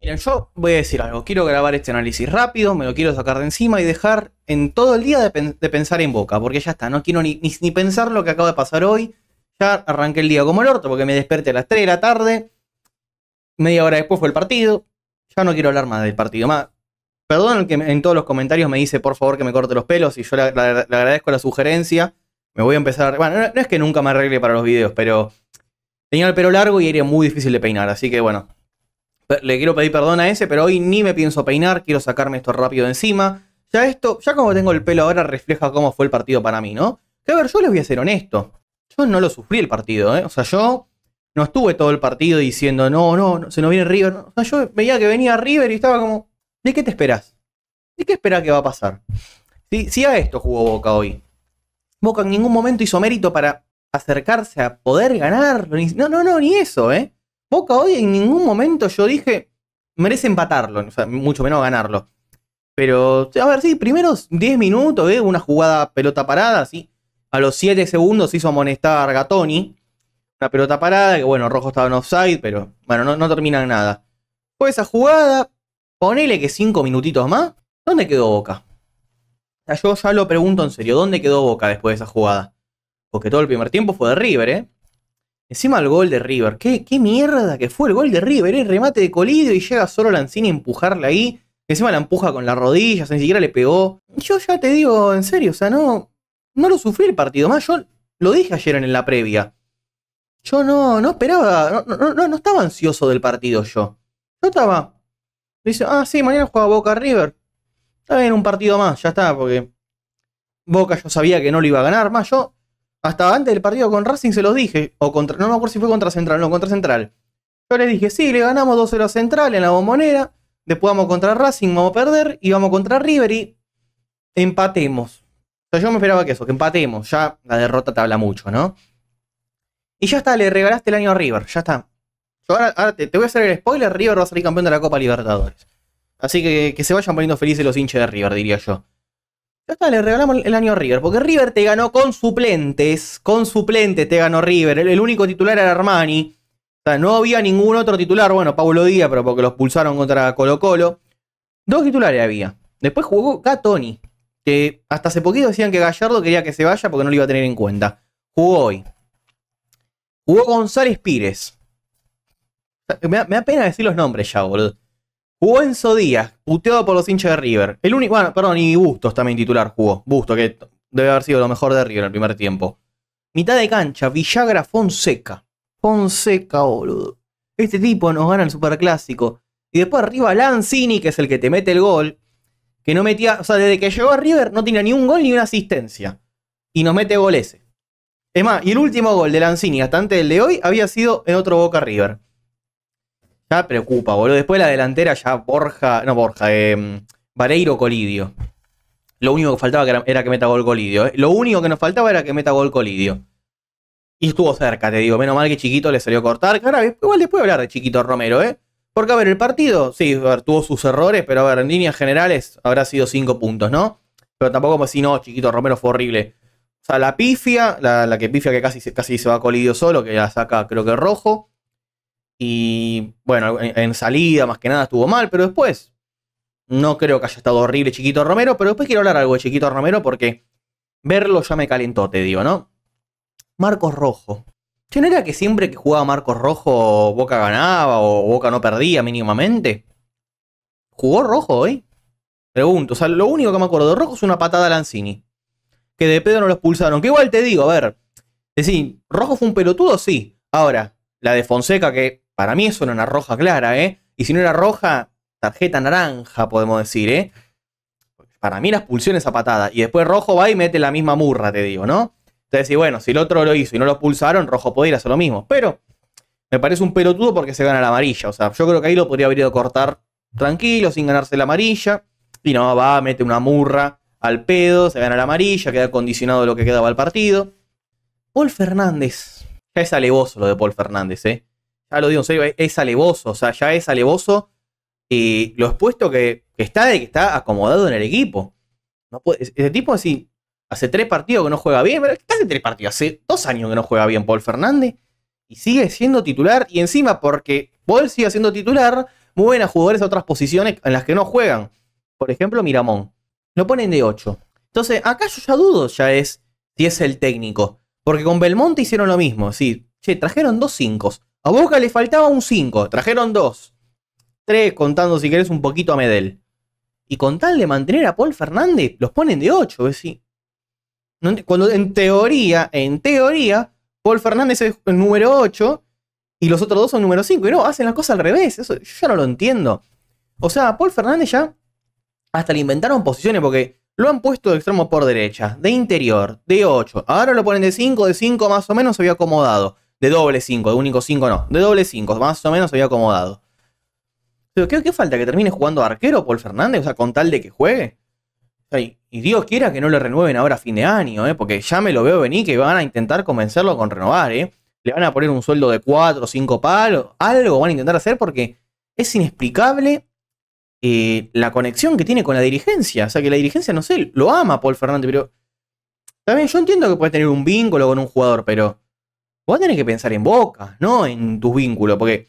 Miren, yo voy a decir algo. Quiero grabar este análisis rápido, me lo quiero sacar de encima y dejar en todo el día de, pensar en boca, porque ya está, no quiero ni, pensar lo que acaba de pasar hoy. Ya arranqué el día como el orto, porque me desperté a las 3 de la tarde. Media hora después fue el partido. Ya no quiero hablar más del partido. Más, perdón el que en todos los comentarios me dice por favor que me corte los pelos y yo le, agradezco la sugerencia. Me voy a empezar Bueno, no, es que nunca me arregle para los videos, pero tenía el pelo largo y era muy difícil de peinar, así que bueno, le quiero pedir perdón a ese, pero hoy ni me pienso peinar, quiero sacarme esto rápido de encima. Ya esto, ya como tengo el pelo ahora, refleja cómo fue el partido para mí, ¿no? Que a ver, yo les voy a ser honesto. Yo no lo sufrí el partido, ¿eh? O sea, yo no estuve todo el partido diciendo, no, no, se nos viene River. O sea, yo veía que venía River y estaba como, ¿de qué te esperas? ¿De qué espera que va a pasar? Si, si a esto jugó Boca hoy. Boca en ningún momento hizo mérito para acercarse a poder ganar. No, no, no, ni eso, ¿eh? Boca hoy en ningún momento yo dije merece empatarlo, mucho menos ganarlo. Pero, a ver, sí, primeros 10 minutos, ¿eh? una jugada pelota parada, sí. A los 7 segundos hizo amonestar Gatoni. Una pelota parada, que bueno, Rojo estaba en offside, pero bueno, no, no termina nada. Fue esa jugada, ponele que 5 minutitos más, ¿dónde quedó Boca? yo ya lo pregunto en serio, ¿dónde quedó Boca después de esa jugada? Porque todo el primer tiempo fue de River, ¿eh? Encima el gol de River. ¿Qué, mierda que fue el gol de River. El eh, remate de colido y llega solo Lanzini a empujarle ahí. Encima la empuja con las rodillas, ni siquiera le pegó. Yo ya te digo, en serio, o sea, no, no lo sufrí el partido. Más yo lo dije ayer en la previa. Yo no, no esperaba, no, no, estaba ansioso del partido yo. Yo estaba. Dice, ah, sí, mañana juega Boca River. Está bien, un partido más, ya está, porque Boca yo sabía que no lo iba a ganar. Más yo hasta antes del partido con Racing se los dije. O contra, no me acuerdo si fue contra Central, no, contra Central. Yo les dije, sí, le ganamos 2-0 Central en la bombonera. Después vamos contra Racing, vamos a perder. Y vamos contra River y empatemos. O sea, yo me esperaba que eso, que empatemos. Ya la derrota te habla mucho, ¿no? Y ya está, le regalaste el año a River, ya está. Yo ahora, ahora te, voy a hacer el spoiler, River va a salir campeón de la Copa Libertadores. Así que que se vayan poniendo felices los hinches de River, diría yo. Ya le regalamos el año a River, porque River te ganó con suplentes, con suplentes te ganó River, el, único titular era Armani, o sea, no había ningún otro titular, bueno, Pablo Díaz, pero porque los pulsaron contra Colo Colo, dos titulares había, después jugó Gatoni, que hasta hace poquito decían que Gallardo quería que se vaya porque no lo iba a tener en cuenta, jugó hoy, jugó González Pires, me me da, pena decir los nombres ya, boludo. Jugó Díaz, puteado por los hinchas de River. El único, bueno, perdón, y Bustos también titular jugó. Busto, que debe haber sido lo mejor de River en el primer tiempo. Mitad de cancha, Villagra Fonseca. Fonseca, boludo. Este tipo nos gana el superclásico. Y después arriba Lanzini, que es el que te mete el gol. Que no metía, o sea, desde que llegó a River no tiene ni un gol ni una asistencia. Y nos mete gol ese. Es más, y el último gol de Lanzini hasta antes del de hoy había sido en otro Boca River. Ya preocupa, boludo. Después la delantera ya Borja, no Borja, eh, em, Vareiro Colidio. Lo único que faltaba era, que meta gol Colidio. Eh. Lo único que nos faltaba era que meta gol Colidio. Y estuvo cerca, te digo. Menos mal que Chiquito le salió a cortar. Ahora, igual después hablar de Chiquito Romero, ¿eh? Porque, a ver, el partido, sí, a ver, tuvo sus errores, pero a ver, en líneas generales habrá sido cinco puntos, ¿no? Pero tampoco como si no, Chiquito Romero fue horrible. O sea, la pifia, la, que pifia que casi, casi se va Colidio solo, que la saca creo que rojo. Y bueno, en, salida más que nada estuvo mal, pero después no creo que haya estado horrible Chiquito Romero, pero después quiero hablar algo de Chiquito Romero porque verlo ya me calentó, te digo, ¿no? Marcos Rojo. ¿Yo no era que siempre que jugaba Marcos Rojo Boca ganaba o Boca no perdía mínimamente? ¿Jugó Rojo hoy? Pregunto, o sea, lo único que me acuerdo de Rojo es una patada a Lanzini. Que de pedo no lo expulsaron. Que igual te digo, a ver. Es decir, ¿Rojo fue un pelotudo? Sí. Ahora, la de Fonseca que para mí eso era una roja clara, ¿eh? Y si no era roja, tarjeta naranja, podemos decir, ¿eh? Para mí las pulsiones a patada. Y después rojo va y mete la misma murra, te digo, ¿no? Entonces, y bueno, si el otro lo hizo y no lo pulsaron, rojo podría ir a hacer lo mismo. Pero me parece un pelotudo porque se gana la amarilla. O sea, yo creo que ahí lo podría haber ido a cortar tranquilo, sin ganarse la amarilla. Y no, va, mete una murra al pedo, se gana la amarilla, queda condicionado lo que quedaba al partido. Paul Fernández. Ya es alevoso lo de Paul Fernández, ¿eh? ya lo digo en serio, es, alevoso, o sea, ya es alevoso y lo expuesto que, está de que está acomodado en el equipo. No puede, ese tipo así, hace tres partidos que no juega bien, pero hace tres partidos, hace dos años que no juega bien Paul Fernández y sigue siendo titular y encima porque Paul sigue siendo titular, mueven a jugadores a otras posiciones en las que no juegan. Por ejemplo, Miramón. Lo ponen de 8. Entonces, acá yo ya dudo ya es si es el técnico. Porque con Belmonte hicieron lo mismo. Sí, che, trajeron dos 5 a Boca le faltaba un 5, trajeron dos, 3, contando si querés un poquito a Medel. Y con tal de mantener a Paul Fernández, los ponen de 8, ¿ves? Cuando en teoría, en teoría, Paul Fernández es el número 8 y los otros dos son número 5. Y no, hacen las cosas al revés. Eso yo ya no lo entiendo. O sea, Paul Fernández ya hasta le inventaron posiciones porque lo han puesto de extremo por derecha, de interior, de 8. Ahora lo ponen de 5, de 5 más o menos se había acomodado. De doble 5, de único 5 no. De doble 5, más o menos había acomodado. Pero ¿qué, falta? ¿Que termine jugando arquero Paul Fernández? O sea, con tal de que juegue. y Dios quiera que no le renueven ahora a fin de año, ¿eh? Porque ya me lo veo venir que van a intentar convencerlo con renovar, ¿eh? Le van a poner un sueldo de 4 o 5 palos. Algo van a intentar hacer porque es inexplicable eh, la conexión que tiene con la dirigencia. O sea, que la dirigencia, no sé, lo ama Paul Fernández, pero... También yo entiendo que puede tener un vínculo con un jugador, pero vos tenés que pensar en Boca, no en tus vínculos, porque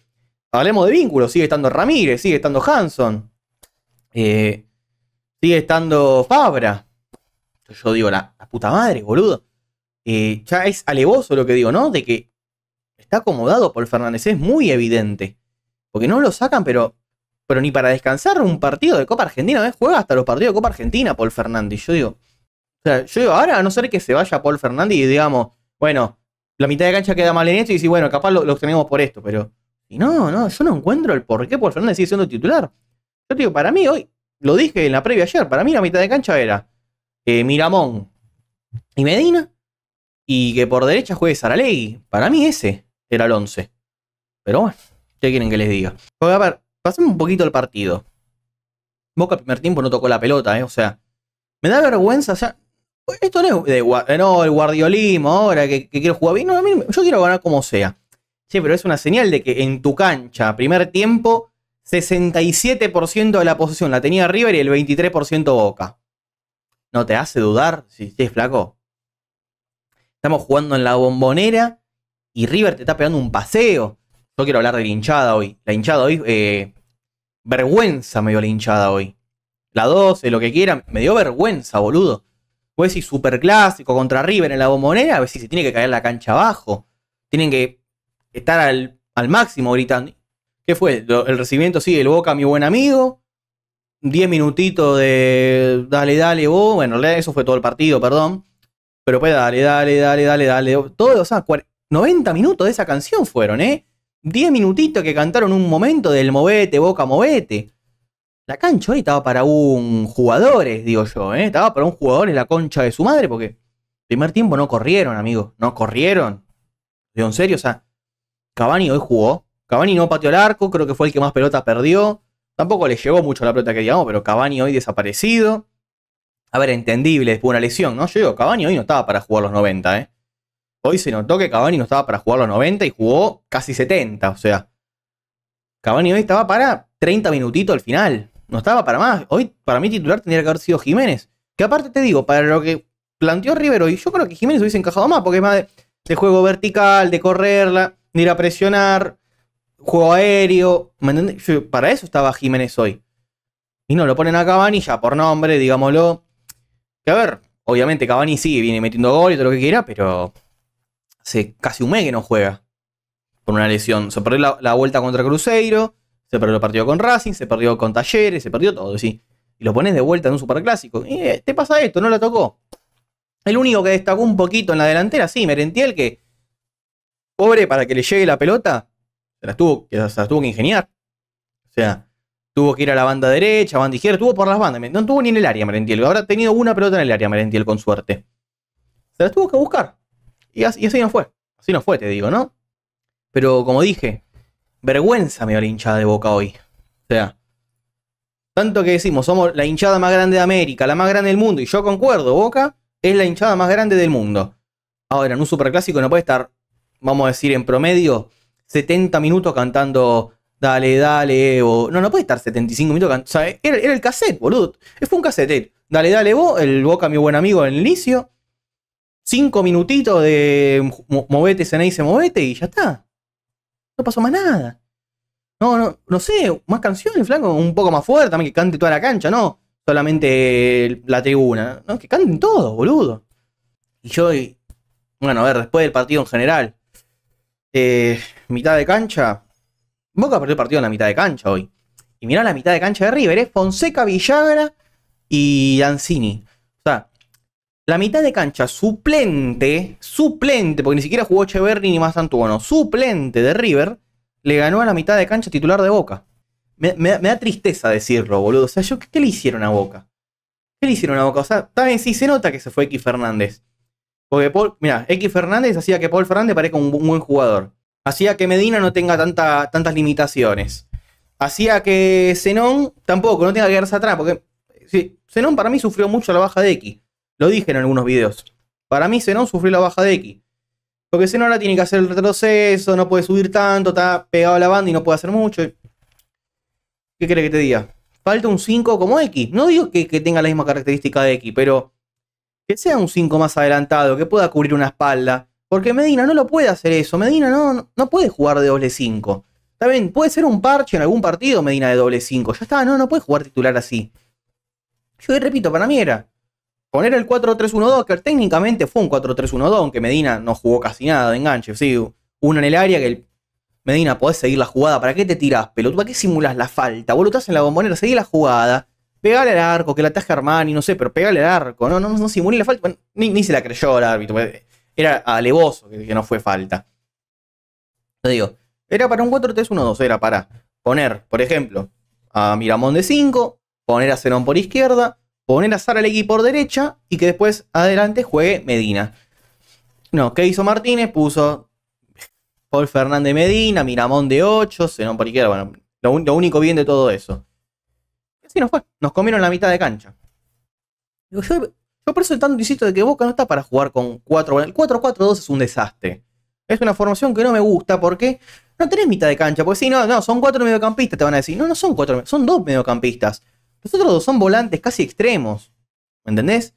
hablemos de vínculos, sigue estando Ramírez, sigue estando Hanson, eh, sigue estando Fabra. Yo digo, la, puta madre, boludo. Eh, ya es alevoso lo que digo, ¿no? De que está acomodado Paul Fernández, es muy evidente. Porque no lo sacan, pero, pero ni para descansar un partido de Copa Argentina, ¿ves? Juega hasta los partidos de Copa Argentina Paul Fernández. Yo digo, o sea, yo digo, ahora a no ser que se vaya Paul Fernández y digamos, bueno, la mitad de cancha queda mal en esto y sí bueno, capaz lo, lo tenemos por esto, pero. Y no, no, yo no encuentro el por qué por Fernández sigue siendo titular. Yo te digo, para mí hoy, lo dije en la previa ayer, para mí la mitad de cancha era eh, Miramón y Medina, y que por derecha juegue Saralegui. Para mí ese era el 11. Pero bueno, ¿qué quieren que les diga? Porque, a ver, pasemos un poquito el partido. Boca primer tiempo no tocó la pelota, ¿eh? O sea, me da vergüenza, o sea, esto no es eh, el guardiolismo ahora que, quiero jugar bien. yo quiero ganar como sea. Sí, pero es una señal de que en tu cancha, primer tiempo, 67% de la posesión la tenía River y el 23% Boca. ¿No te hace dudar si es flaco? Estamos jugando en la bombonera y River te está pegando un paseo. Yo quiero hablar de la hinchada hoy. La hinchada hoy, eh, vergüenza me dio la hinchada hoy. La 12, lo que quieran, me dio vergüenza, boludo ser super clásico contra River en la bombonera, A ver si se tiene que caer la cancha abajo. Tienen que estar al, máximo gritando. ¿Qué fue? El recibimiento, sí, el Boca, mi buen amigo. Diez minutitos de dale, dale, vos. Bueno, eso fue todo el partido, perdón. Pero pues dale, dale, dale, dale, dale. Todo, o sea, 90 minutos de esa canción fueron, ¿eh? 10 minutitos que cantaron un momento del movete, boca, movete. La cancha hoy estaba para un jugador, eh, digo yo, ¿eh? Estaba para un jugador en la concha de su madre, porque primer tiempo no corrieron, amigos. No corrieron. De en serio, o sea, Cavani hoy jugó. Cavani no pateó el arco, creo que fue el que más pelota perdió. Tampoco le llegó mucho la pelota que digamos, pero Cavani hoy desaparecido. A ver, entendible, después una lesión, ¿no? Yo digo, Cavani hoy no estaba para jugar los 90, ¿eh? Hoy se notó que Cavani no estaba para jugar los 90 y jugó casi 70, o sea. Cavani hoy estaba para 30 minutitos al final no estaba para más. Hoy, para mí, titular tendría que haber sido Jiménez. Que aparte te digo, para lo que planteó Rivero, y yo creo que Jiménez hubiese encajado más, porque es más de, juego vertical, de correrla, de ir a presionar, juego aéreo. ¿Me entendés? para eso estaba Jiménez hoy. Y no, lo ponen a Cavani ya por nombre, digámoslo. Que a ver, obviamente Cavani sí, viene metiendo goles, todo lo que quiera, pero hace casi un mes que no juega por una lesión. Se la, la vuelta contra Cruzeiro se perdió el partido con Racing, se perdió con Talleres, se perdió todo, sí. Y lo pones de vuelta en un superclásico. Y eh, te pasa esto, no la tocó. El único que destacó un poquito en la delantera, sí, Merentiel, que pobre para que le llegue la pelota, se las tuvo, se las tuvo que ingeniar. O sea, tuvo que ir a la banda derecha, banda izquierda, tuvo por las bandas. No tuvo ni en el área Merentiel. Habrá tenido una pelota en el área Merentiel con suerte. Se las tuvo que buscar. y así no fue. Así no fue, te digo, ¿no? Pero como dije, vergüenza me hinchada de Boca hoy. O sea, tanto que decimos, somos la hinchada más grande de América, la más grande del mundo, y yo concuerdo, Boca es la hinchada más grande del mundo. Ahora, en un superclásico no puede estar, vamos a decir, en promedio, 70 minutos cantando Dale, dale, o No, no puede estar 75 minutos cantando. O era, el cassette, boludo. Fue un cassette. Dale, dale, el Boca, mi buen amigo, en el inicio. Cinco minutitos de movete, se movete y ya está. No pasó más nada. No, no, no sé, más canciones, flanco, un poco más fuerte, también que cante toda la cancha, no solamente la tribuna, no, que canten todos, boludo. Y yo, bueno, a ver, después del partido en general, eh, mitad de cancha, Boca perder el partido en la mitad de cancha hoy. Y mirá la mitad de cancha de River, es eh, Fonseca, Villagra y Dancini. La mitad de cancha suplente, suplente, porque ni siquiera jugó Echeverry ni más bueno, suplente de River, le ganó a la mitad de cancha titular de Boca. Me, da tristeza decirlo, boludo. O sea, ¿qué, le hicieron a Boca? ¿Qué le hicieron a Boca? O sea, también sí se nota que se fue X Fernández. Porque mira, X Fernández hacía que Paul Fernández parezca un, buen jugador. Hacía que Medina no tenga tantas limitaciones. Hacía que Zenón tampoco, no tenga que quedarse atrás. Porque Zenón para mí sufrió mucho la baja de X. Lo dije en algunos videos. Para mí, Zenon sufrió la baja de X. Porque no ahora tiene que hacer el retroceso, no puede subir tanto, está pegado a la banda y no puede hacer mucho. ¿Qué crees que te diga? Falta un 5 como X. No digo que, tenga la misma característica de X, pero que sea un 5 más adelantado, que pueda cubrir una espalda. Porque Medina no lo puede hacer eso. Medina no, no puede jugar de doble 5. También puede ser un parche en algún partido Medina de doble 5. Ya está, no, no puede jugar titular así. Yo repito, para mí era poner el 4-3-1-2, que técnicamente fue un 4-3-1-2, aunque Medina no jugó casi nada de enganche. Sí, uno en el área que Medina podés seguir la jugada. ¿Para qué te tirás, pelotudo? ¿Para qué simulas la falta? estás en la bombonera, seguí la jugada. Pegale al arco, que la ataje Armani, no sé, pero pegale al arco. No, no, no simulé la falta. ni, ni, se la creyó el árbitro. Pues, era alevoso que, que no fue falta. Te digo, era para un 4-3-1-2, era para poner, por ejemplo, a Miramón de 5, poner a Zenón por izquierda, poner a Saralegui por derecha y que después adelante juegue Medina. No, ¿qué hizo Martínez? Puso Paul Fernández Medina, Miramón de 8, Senón por Bueno, lo, único bien de todo eso. Y así nos fue. Nos comieron la mitad de cancha. Yo, yo por eso tanto insisto de que Boca no está para jugar con 4. El 4-4-2 es un desastre. Es una formación que no me gusta porque no tenés mitad de cancha. Porque si no, no, son cuatro mediocampistas, te van a decir. No, no son cuatro, son dos mediocampistas. Los otros dos son volantes casi extremos. ¿Me entendés?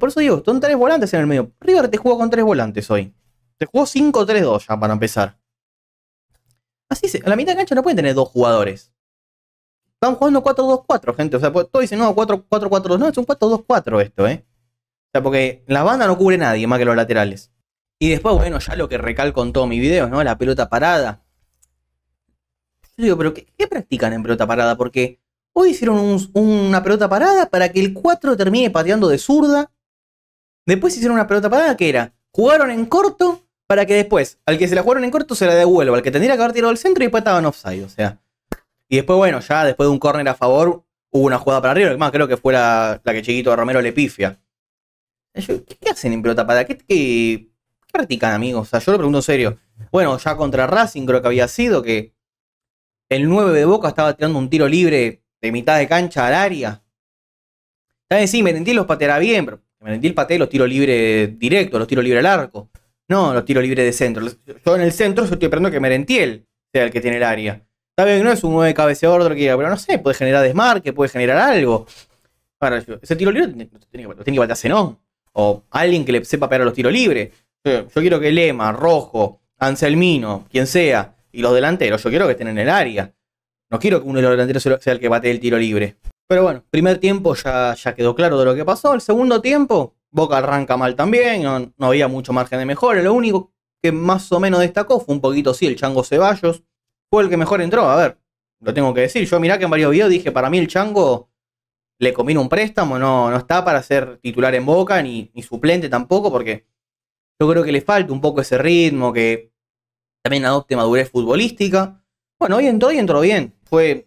por eso digo, son tres volantes en el medio. River te jugó con tres volantes hoy. Te jugó 5-3-2 ya para empezar. Así es. a la mitad de cancha no pueden tener dos jugadores. Están jugando 4-2-4, gente. O sea, pues, todo dicen, no, 4-4-4-2. No, es un 4-2-4 esto, ¿eh? O sea, porque la banda no cubre nadie más que los laterales. Y después, bueno, ya lo que recalco en todos mis videos, ¿no? La pelota parada. Yo digo, pero qué practican en pelota parada? Porque Hoy hicieron una pelota parada para que el 4 termine pateando de zurda. Después hicieron una pelota parada que era, jugaron en corto para que después, al que se la jugaron en corto se la devuelva, al que tendría que haber tirado al centro y después en offside, o sea. Y después, bueno, ya después de un córner a favor, hubo una jugada para arriba, más creo que fue la, que Chiquito Romero le pifia. Eh, ¿Qué hacen en pelota parada? ¿Qué, practican, amigos? O sea, yo lo pregunto en serio. Bueno, ya contra Racing creo que había sido que el 9 de Boca estaba tirando un tiro libre de mitad de cancha al área. Saben, Sí, Merentiel los pateará bien, pero Merentiel patea los tiros libres directos, los tiros libres al arco. No, los tiros libres de centro. Yo en el centro estoy esperando que Merentiel sea el que tiene el área. Está no es un 9 cabeceador, pero no sé, puede generar desmarque, puede generar algo. ese tiro libre lo tiene, que batearse, ¿no? O alguien que le sepa pegar los tiros libres. Yo, yo quiero que Lema, Rojo, Anselmino, quien sea, y los delanteros, yo quiero que estén en el área. No quiero que uno de los delanteros sea el que bate el tiro libre. Pero bueno, primer tiempo ya, ya quedó claro de lo que pasó. El segundo tiempo, Boca arranca mal también, no, había mucho margen de mejora. Lo único que más o menos destacó fue un poquito, sí, el Chango Ceballos. Fue el que mejor entró, a ver, lo tengo que decir. Yo mirá que en varios videos dije, para mí el Chango le combina un préstamo, no, no está para ser titular en Boca, ni, ni suplente tampoco, porque yo creo que le falta un poco ese ritmo, que también adopte madurez futbolística. Bueno, hoy entró y entró bien. Fue,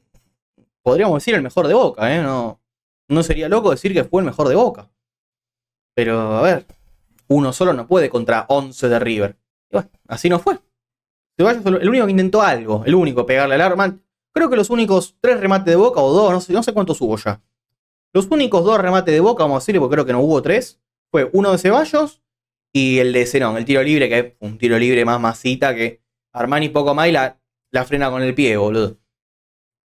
podríamos decir, el mejor de Boca, ¿eh? No, no sería loco decir que fue el mejor de Boca. Pero, a ver, uno solo no puede contra 11 de River. Y bueno, así no fue. Ceballos el único que intentó algo, el único, pegarle al arma. Creo que los únicos tres remates de Boca o dos, no sé, no sé cuántos hubo ya. Los únicos dos remates de Boca, vamos a decir, porque creo que no hubo tres, fue uno de Ceballos y el de Zenón, el tiro libre, que es un tiro libre más masita que Armani poco más la la frena con el pie, boludo.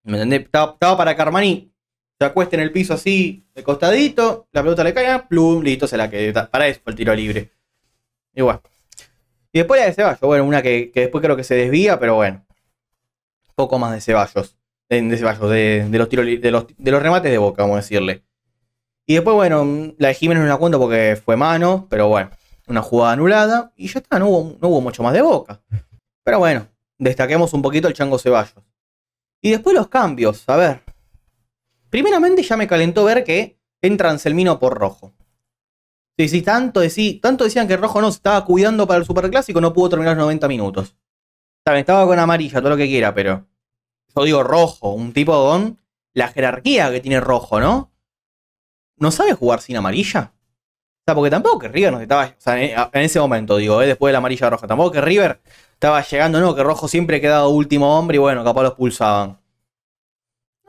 ¿Me entendés? Estaba, para Carmani. Se acuesta en el piso así, de costadito, la pelota le cae, plum, listo, se la queda. Para eso el tiro libre. Igual. Y después la de Ceballos, bueno, una que, que, después creo que se desvía, pero bueno. Poco más de Ceballos. De, Ceballos, de, los de, los, remates de boca, vamos a decirle. Y después, bueno, la de Jiménez no la cuento porque fue mano, pero bueno, una jugada anulada. Y ya está, no no hubo mucho más de boca. Pero bueno, destaquemos un poquito el Chango Ceballos. Y después los cambios, a ver. Primeramente ya me calentó ver que entra Anselmino por rojo. Sí, sí, tanto, decí, tanto decían que Rojo no se estaba cuidando para el Superclásico, no pudo terminar los 90 minutos. estaba con amarilla, todo lo que quiera, pero yo digo Rojo, un tipo don la jerarquía que tiene Rojo, ¿no? ¿No sabe jugar sin amarilla? O sea, porque tampoco que River no estaba. en ese momento, digo, eh, después de la amarilla roja. Tampoco que River estaba llegando, no, que Rojo siempre quedaba último hombre y bueno, capaz los pulsaban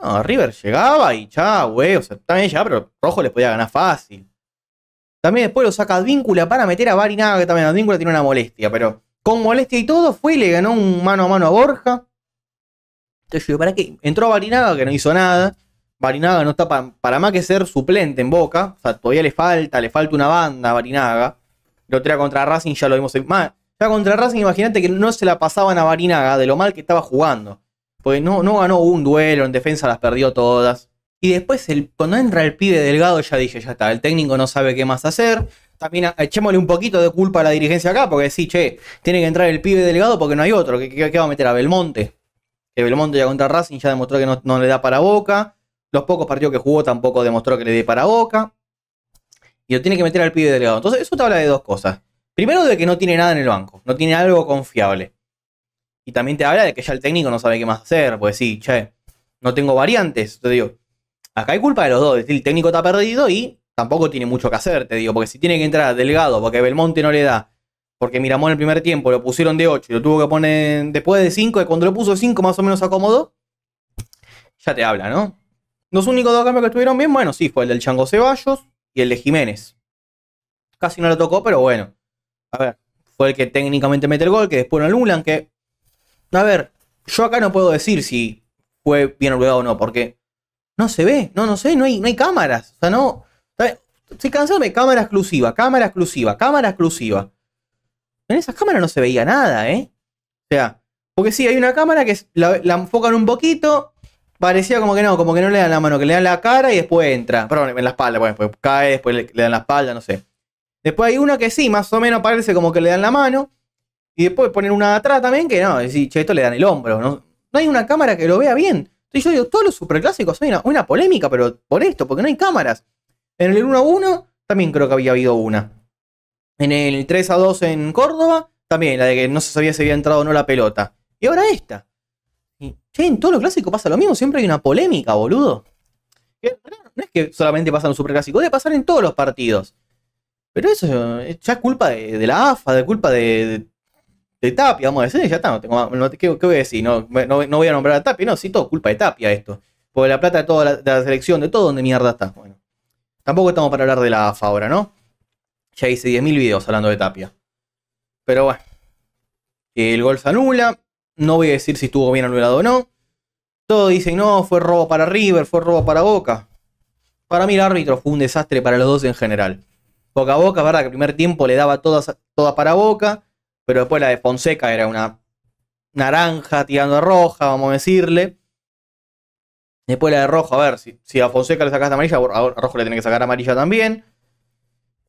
No, River llegaba y ya, güey. O sea, también llegaba, pero Rojo les podía ganar fácil. También después lo saca Advíncula para meter a Barinaga, que también Advíncula tiene una molestia, pero con molestia y todo fue y le ganó un mano a mano a Borja. Entonces yo digo, ¿para qué? Entró Barinaga, que no hizo nada. Barinaga no está para más que ser suplente en Boca. O sea, todavía le falta, le falta una banda a Barinaga. Lo otra contra Racing ya lo vimos. Más, ya contra Racing, imagínate que no se la pasaban a Barinaga de lo mal que estaba jugando. Porque no, no ganó un duelo, en defensa las perdió todas. Y después, el, cuando entra el pibe delgado, ya dije, ya está, el técnico no sabe qué más hacer. También ah, echémosle un poquito de culpa a la dirigencia acá, porque sí, che, tiene que entrar el pibe delgado porque no hay otro. ¿Qué, va a meter a Belmonte? Que Belmonte ya contra Racing ya demostró que no, no le da para boca. Los pocos partidos que jugó tampoco demostró que le dé para boca. Y lo tiene que meter al pibe delgado. Entonces, eso te habla de dos cosas. Primero, de que no tiene nada en el banco. No tiene algo confiable. Y también te habla de que ya el técnico no sabe qué más hacer. Pues sí, che, no tengo variantes. Te digo, acá hay culpa de los dos. El técnico está perdido y tampoco tiene mucho que hacer, te digo. Porque si tiene que entrar delgado, porque Belmonte no le da, porque Miramón el primer tiempo lo pusieron de 8 y lo tuvo que poner después de 5, y cuando lo puso 5 más o menos acomodó, ya te habla, ¿no? Los únicos dos cambios que estuvieron bien, bueno, sí, fue el del Chango Ceballos y el de Jiménez. Casi no lo tocó, pero bueno. A ver, fue el que técnicamente mete el gol, que después lo anulan, que... A ver, yo acá no puedo decir si fue bien obligado o no, porque no se ve, no, no sé, no hay, no hay cámaras. O sea, no... Se cansado, de cámara exclusiva, cámara exclusiva, cámara exclusiva. En esas cámaras no se veía nada, ¿eh? O sea, porque sí, hay una cámara que la enfocan un poquito, parecía como que no, como que no le dan la mano, que le dan la cara y después entra. Perdón, en la espalda, bueno, cae, después le, dan la espalda, no sé. Después hay una que sí, más o menos parece como que le dan la mano. Y después ponen una atrás también que no, decís, esto le dan el hombro. No, hay una cámara que lo vea bien. Entonces yo digo, todos los superclásicos hay una, una polémica, pero por esto, porque no hay cámaras. En el 1 a 1 también creo que había habido una. En el 3 a 2 en Córdoba, también, la de que no se sabía si había entrado o no la pelota. Y ahora esta en todo lo clásico pasa lo mismo, siempre hay una polémica, boludo. No es que solamente pasa en super superclásico, debe pasar en todos los partidos. Pero eso ya es culpa de, la AFA, de culpa de, de, Tapia, vamos a decir, ya está, no tengo no, ¿qué, voy a decir? No, no, voy a nombrar a Tapia, no, sí, todo culpa de Tapia esto. Porque la plata de toda la, la selección, de todo, donde mierda está. Bueno, tampoco estamos para hablar de la AFA ahora, ¿no? Ya hice 10.000 videos hablando de Tapia. Pero bueno, el gol se anula, no voy a decir si estuvo bien anulado o no. Todos dicen, no, fue robo para River, fue robo para Boca. Para mí el árbitro fue un desastre para los dos en general. Boca a Boca, verdad que el primer tiempo le daba todas, para Boca, pero después la de Fonseca era una naranja tirando a roja, vamos a decirle. Después la de Rojo, a ver, si, si a Fonseca le sacaste amarilla, a Rojo le tiene que sacar amarilla también.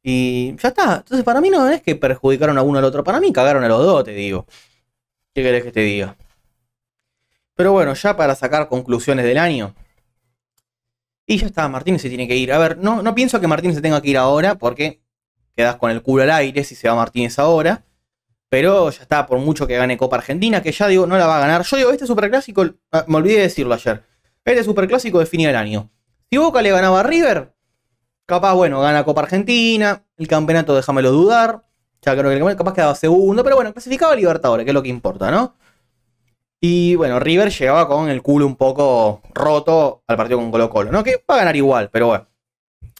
Y ya está. Entonces, para mí no es que perjudicaron a uno al otro. Para mí cagaron a los dos, te digo. ¿Qué querés que te diga? Pero bueno, ya para sacar conclusiones del año. Y ya está, Martínez se tiene que ir. A ver, no, no pienso que Martínez se tenga que ir ahora porque quedas con el culo al aire si se va Martínez ahora. Pero ya está, por mucho que gane Copa Argentina, que ya digo, no la va a ganar. Yo digo, este superclásico, ah, me olvidé de decirlo ayer. Este superclásico definía el año. Si Boca le ganaba a River, capaz, bueno, gana Copa Argentina, el campeonato déjamelo dudar ya creo que capaz quedaba segundo, pero bueno, clasificaba a Libertadores, que es lo que importa, ¿no? Y bueno, River llegaba con el culo un poco roto al partido con Colo Colo, ¿no? Que va a ganar igual, pero bueno.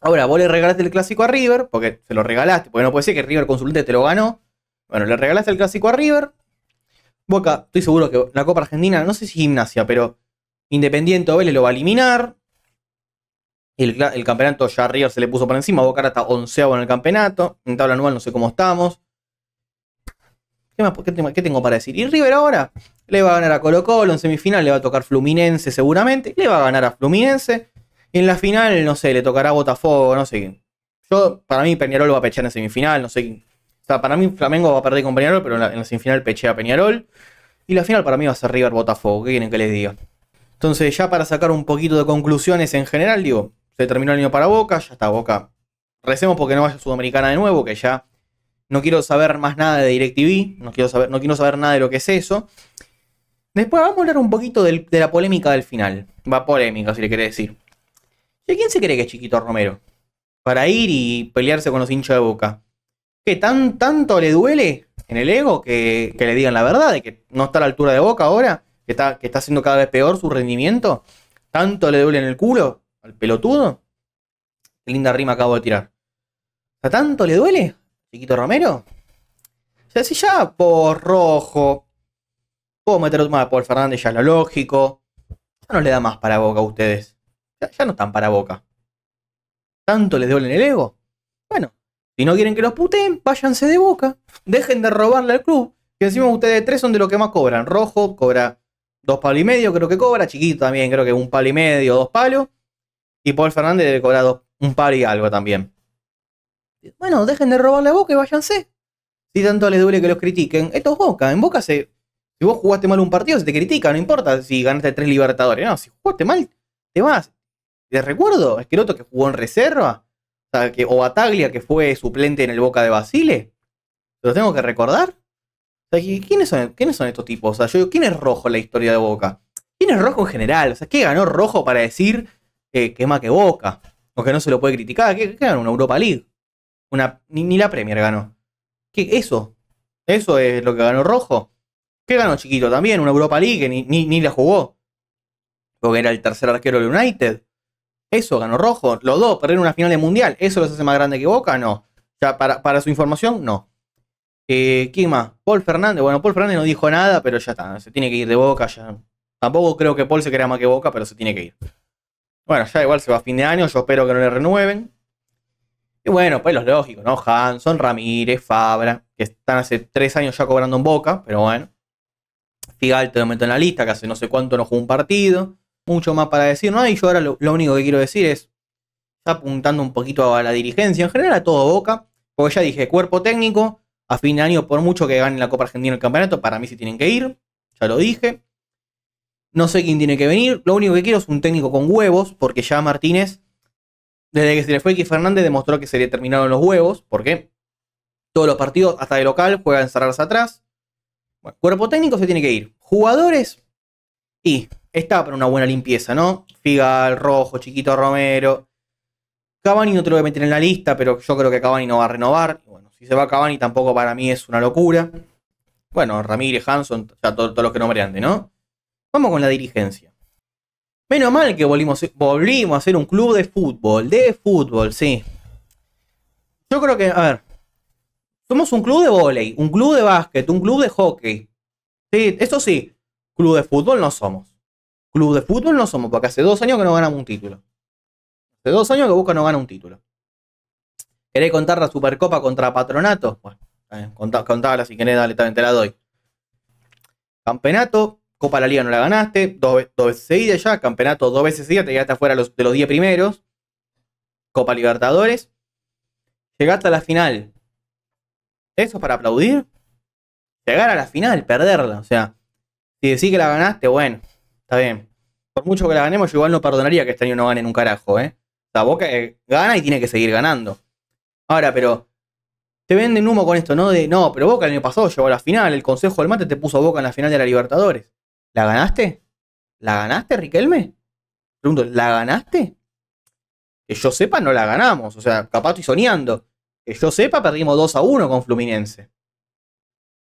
Ahora, vos le regalaste el clásico a River, porque se lo regalaste, porque no puede ser que River consulte te lo ganó. Bueno, le regalaste el clásico a River. Boca, estoy seguro que la Copa Argentina, no sé si gimnasia, pero Independiente Vélez lo va a eliminar. El, el, campeonato ya River se le puso por encima. Boca está onceavo en el campeonato. En tabla anual no sé cómo estamos. ¿Qué, más, qué, tengo para decir? Y River ahora le va a ganar a Colo Colo en semifinal. Le va a tocar Fluminense seguramente. Le va a ganar a Fluminense. en la final, no sé, le tocará a Botafogo, no sé Yo, para mí, Peñarol va a pechar en semifinal, no sé O sea, para mí Flamengo va a perder con Peñarol, pero en la, semifinal pechea a Peñarol. Y la final para mí va a ser River Botafogo, ¿qué quieren que les diga? Entonces, ya para sacar un poquito de conclusiones en general, digo, se terminó el año para Boca, ya está Boca. Recemos porque no vaya a Sudamericana de nuevo, que ya no quiero saber más nada de DirecTV, no quiero saber, no quiero saber nada de lo que es eso. Después vamos a hablar un poquito de la polémica del final. Va polémica, si le quiere decir. ¿Y quién se cree que es Chiquito Romero? Para ir y pelearse con los hinchas de boca. ¿Qué tan, tanto le duele en el ego que, le digan la verdad de que no está a la altura de boca ahora? Que está, que está haciendo cada vez peor su rendimiento. ¿Tanto le duele en el culo? al pelotudo. Qué linda rima acabo de tirar. ¿A tanto le duele, chiquito Romero? ya sea, ya por Rojo, puedo meter más por Fernández, ya lo lógico. Ya no le da más para boca a ustedes. Ya, no están para boca. ¿Tanto les duele en el ego? Bueno, si no quieren que los puteen, váyanse de boca. Dejen de robarle al club. Que encima ustedes tres son de los que más cobran. Rojo cobra dos palos y medio, creo que cobra. Chiquito también, creo que un palo y medio, dos palos. Y Paul Fernández debe cobrar un par y algo también. Bueno, dejen de robarle la Boca y váyanse. Si tanto les duele que los critiquen, esto es Boca. En Boca se. Si vos jugaste mal un partido, se te critica, no importa si ganaste tres Libertadores. No, si jugaste mal, te vas. De recuerdo, es que el otro que jugó en reserva, o, sea, que, que fue suplente en el Boca de Basile, lo tengo que recordar? ¿quiénes son, ¿quiénes son estos tipos? O sea, yo ¿quién es rojo en la historia de Boca? ¿Quién es rojo en general? O sea, ¿qué ganó rojo para decir que más que Boca, o que no se lo puede criticar, que, ganó una Europa League, una, ni, la Premier ganó. ¿Qué, eso, eso es lo que ganó Rojo. ¿Qué ganó Chiquito también? Una Europa League que ni, ni, la jugó, porque era el tercer arquero del United. Eso ganó Rojo. Los dos perder una final de mundial. ¿Eso los hace más grande que Boca? No. Ya para, para su información, no. Eh, ¿Quién más? Paul Fernández. Bueno, Paul Fernández no dijo nada, pero ya está. Se tiene que ir de Boca. Ya. Tampoco creo que Paul se crea más que Boca, pero se tiene que ir. Bueno, ya igual se va a fin de año, yo espero que no le renueven. Y bueno, pues los lógicos, ¿no? Hanson, Ramírez, Fabra, que están hace tres años ya cobrando en boca, pero bueno. Figal te lo meto en la lista, que hace no sé cuánto no jugó un partido. Mucho más para decir, ¿no? Y yo ahora lo, único que quiero decir es, está apuntando un poquito a la dirigencia, en general a todo boca, porque ya dije, cuerpo técnico, a fin de año, por mucho que ganen la Copa Argentina el campeonato, para mí sí tienen que ir, ya lo dije. No sé quién tiene que venir. Lo único que quiero es un técnico con huevos, porque ya Martínez, desde que se le fue X Fernández, demostró que se le terminaron los huevos, porque todos los partidos, hasta de local, juegan a encerrarse atrás. Bueno, cuerpo técnico se tiene que ir. Jugadores, y está para una buena limpieza, ¿no? Figal, Rojo, Chiquito Romero. Cavani no te lo voy a meter en la lista, pero yo creo que Cavani no va a renovar. Bueno, si se va Cavani tampoco para mí es una locura. Bueno, Ramírez, Hanson, ya todos, los que nombré antes, ¿no? Vamos con la dirigencia. Menos mal que volvimos, volvimos a ser un club de fútbol, de fútbol, sí. Yo creo que, a ver, somos un club de volei, un club de básquet, un club de hockey. Sí, eso sí, club de fútbol no somos. Club de fútbol no somos, porque hace dos años que no ganamos un título. Hace dos años que Busca no gana un título. ¿Querés contar la Supercopa contra Patronato? Bueno, eh, contábala si querés, dale, te la doy. Campeonato Copa de la Liga no la ganaste, dos, veces seguidas ya, campeonato dos veces seguidas, te quedaste afuera los, de los 10 primeros, Copa Libertadores, llegaste a la final. ¿Eso para aplaudir? Llegar a la final, perderla, o sea, si decís que la ganaste, bueno, está bien. Por mucho que la ganemos, yo igual no perdonaría que este año no ganen un carajo, ¿eh? La Boca eh, gana y tiene que seguir ganando. Ahora, pero te venden humo con esto, ¿no? De no, pero Boca el año pasado llegó a la final, el Consejo del Mate te puso a Boca en la final de la Libertadores. ¿La ganaste? ¿La ganaste, Riquelme? Pregunto, ¿la ganaste? Que yo sepa, no la ganamos. O sea, capaz estoy soñando. Que yo sepa, perdimos 2 a 1 con Fluminense.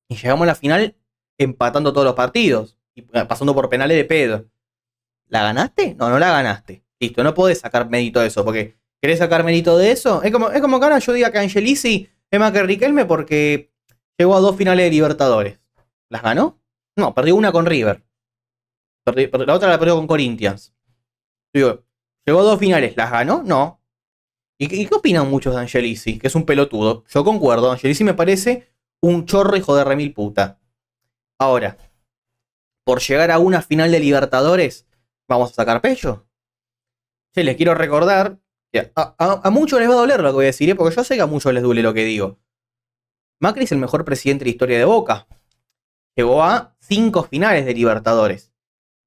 Y llegamos a la final empatando todos los partidos. Y eh, pasando por penales de pedo. ¿La ganaste? No, no la ganaste. Listo, no podés sacar mérito de eso. Porque querés sacar mérito de eso. Es como, es como que ahora yo diga que Angelici es más que Riquelme porque llegó a dos finales de Libertadores. ¿Las ganó? No, perdió una con River la otra la perdió con Corinthians. llegó a dos finales, ¿las ganó? No. ¿Y, qué opinan muchos de Angelici? Que es un pelotudo. Yo concuerdo, Angelici me parece un chorro hijo de remil puta. Ahora, por llegar a una final de Libertadores, vamos a sacar pecho. Che, les quiero recordar a, muchos les va a doler lo que voy a decir, ¿eh? porque yo sé que a muchos les duele lo que digo. Macri es el mejor presidente de la historia de Boca. Llegó a cinco finales de Libertadores.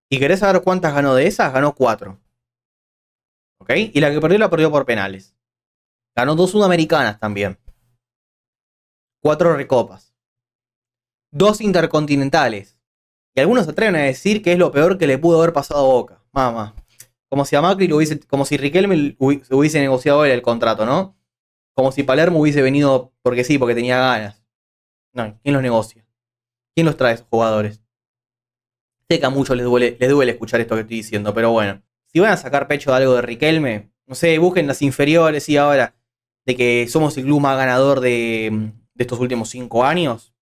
¿Y querés saber cuántas ganó de esas? Ganó cuatro. ¿Ok? Y la que perdió la perdió por penales. Ganó dos sudamericanas también. Cuatro recopas. Dos intercontinentales. Y algunos se atreven a decir que es lo peor que le pudo haber pasado a Boca. Mamá. Como si a Macri lo hubiese, como si Riquelme hubiese negociado el contrato, ¿no? Como si Palermo hubiese venido porque sí, porque tenía ganas. No, ¿quién los negocia? ¿Quién los trae a esos jugadores? Sé que a muchos les duele, escuchar esto que estoy diciendo, pero bueno. Si van a sacar pecho de algo de Riquelme, no sé, busquen las inferiores y ahora, de que somos el club más ganador de, estos últimos cinco años.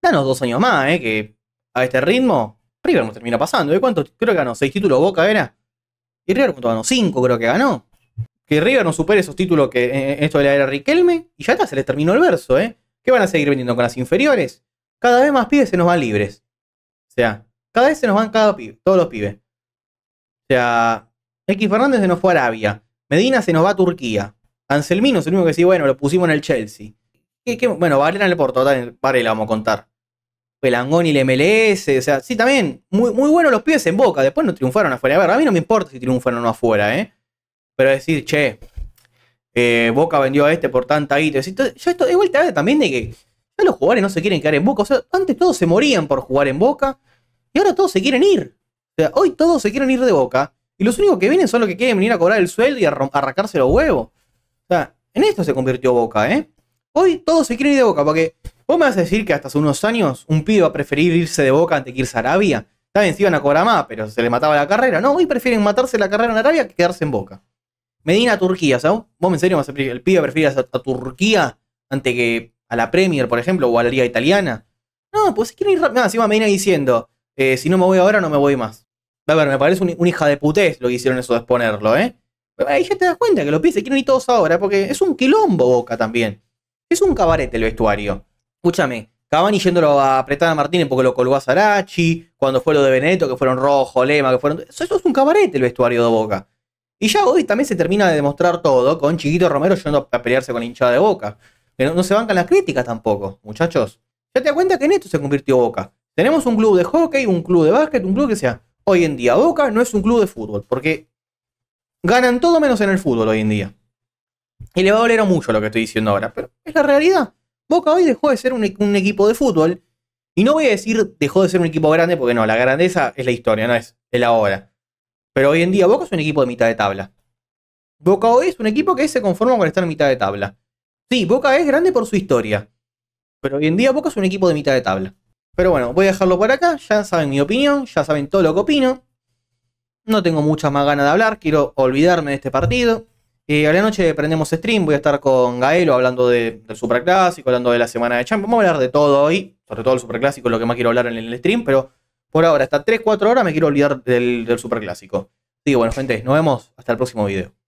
Danos dos años más, ¿eh? Que a este ritmo, River nos termina pasando. ¿de ¿Cuánto? Creo que ganó seis títulos Boca, ¿era? ¿Y River cuánto ganó? Cinco creo que ganó. Que River no supere esos títulos que eh, eh, esto de la era Riquelme y ya está, se les terminó el verso, ¿eh? ¿Qué van a seguir vendiendo con las inferiores? Cada vez más pibes se nos van libres. O sea, cada vez se nos van cada pibe, todos los pibes. O sea, X Fernández se nos fue a Arabia. Medina se nos va a Turquía. Anselmino es el único que sí, bueno, lo pusimos en el Chelsea. Bueno, Valera en el Porto, para la vamos a contar. Pelangón y el MLS, o sea, sí, también, muy, muy buenos los pibes en Boca, después no triunfaron afuera. A ver, a mí no me importa si triunfaron o no afuera, ¿eh? Pero decir, che, eh, Boca vendió a este por tanta guita. Yo esto, igual te también de que ya los jugadores no se quieren quedar en Boca, o sea, antes todos se morían por jugar en Boca, y ahora todos se quieren ir. O sea, hoy todos se quieren ir de boca. Y los únicos que vienen son los que quieren venir a cobrar el sueldo y a arrancarse los huevos. O sea, en esto se convirtió Boca, ¿eh? Hoy todos se quieren ir de Boca, porque vos me vas a decir que hasta hace unos años un pibe va a preferir irse de Boca antes que irse a Arabia. También se iban a cobrar más, pero se le mataba la carrera. No, hoy prefieren matarse la carrera en Arabia que quedarse en Boca. Medina, a Turquía, ¿sabes? vos en serio el pibe prefiere a, a Turquía antes que a la Premier, por ejemplo, o a la Liga Italiana. No, pues se quieren ir rápido. encima Medina diciendo, eh, si no me voy ahora, no me voy más. A ver, me parece un, hija de putés lo que hicieron eso de exponerlo, ¿eh? Pero ahí ya te das cuenta que lo pies quieren ir todos ahora, porque es un quilombo Boca también. Es un cabarete el vestuario. Escúchame, Cavani yéndolo a apretar a Martínez porque lo colgó a Sarachi, cuando fue lo de Beneto que fueron Rojo, Lema, que fueron... Eso, es un cabarete el vestuario de Boca. Y ya hoy también se termina de demostrar todo con Chiquito Romero yendo a pelearse con hinchada de Boca. no, no se bancan las críticas tampoco, muchachos. Ya te das cuenta que en esto se convirtió Boca. Tenemos un club de hockey, un club de básquet, un club que sea. Hoy en día Boca no es un club de fútbol, porque ganan todo menos en el fútbol hoy en día. Y le va a doler mucho lo que estoy diciendo ahora, pero es la realidad. Boca hoy dejó de ser e-, un, equipo de fútbol. Y no voy a decir dejó de ser un equipo grande, porque no, la grandeza es la historia, no es el ahora. Pero hoy en día Boca es un equipo de mitad de tabla. Boca hoy es un equipo que se conforma con estar en mitad de tabla. Sí, Boca es grande por su historia. Pero hoy en día Boca es un equipo de mitad de tabla. Pero bueno, voy a dejarlo por acá. Ya saben mi opinión, ya saben todo lo que opino. No tengo muchas más ganas de hablar, quiero olvidarme de este partido. Y eh, a la noche prendemos stream, voy a estar con Gaelo hablando del Superclásico, hablando de la semana de Champions. Vamos a hablar de todo hoy, sobre todo el Superclásico, lo que más quiero hablar en el stream, pero por ahora, hasta 3-4 horas me quiero olvidar del, del Superclásico. Digo, bueno, gente, nos vemos hasta el próximo video.